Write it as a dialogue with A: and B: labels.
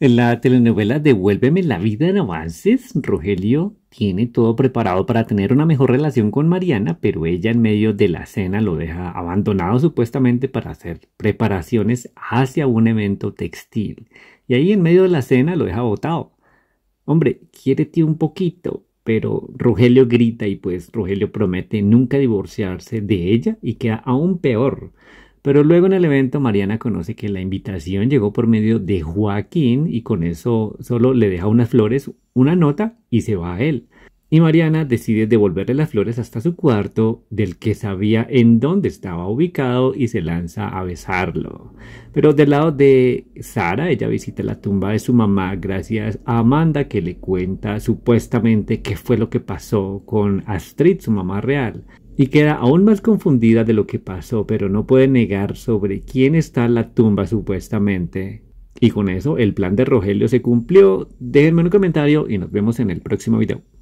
A: En La telenovela Devuélveme la vida en avances, Rogelio tiene todo preparado para tener una mejor relación con Mariana, pero ella en medio de la cena lo deja abandonado supuestamente para hacer preparaciones hacia un evento textil. Y ahí en medio de la cena lo deja botado. Hombre, quiérete un poquito, pero Rogelio grita y pues Rogelio promete nunca divorciarse de ella y queda aún peor. Pero luego en el evento Mariana conoce que la invitación llegó por medio de Joaquín y con eso solo le deja unas flores, una nota y se va a él. Y Mariana decide devolverle las flores hasta su cuarto, del que sabía en dónde estaba ubicado, y se lanza a besarlo. Pero del lado de Sara, ella visita la tumba de su mamá gracias a Amanda que le cuenta supuestamente qué fue lo que pasó con Astrid, su mamá real y queda aún más confundida de lo que pasó, pero no puede negar sobre quién está la tumba supuestamente. Y con eso el plan de Rogelio se cumplió. Déjenme un comentario y nos vemos en el próximo video.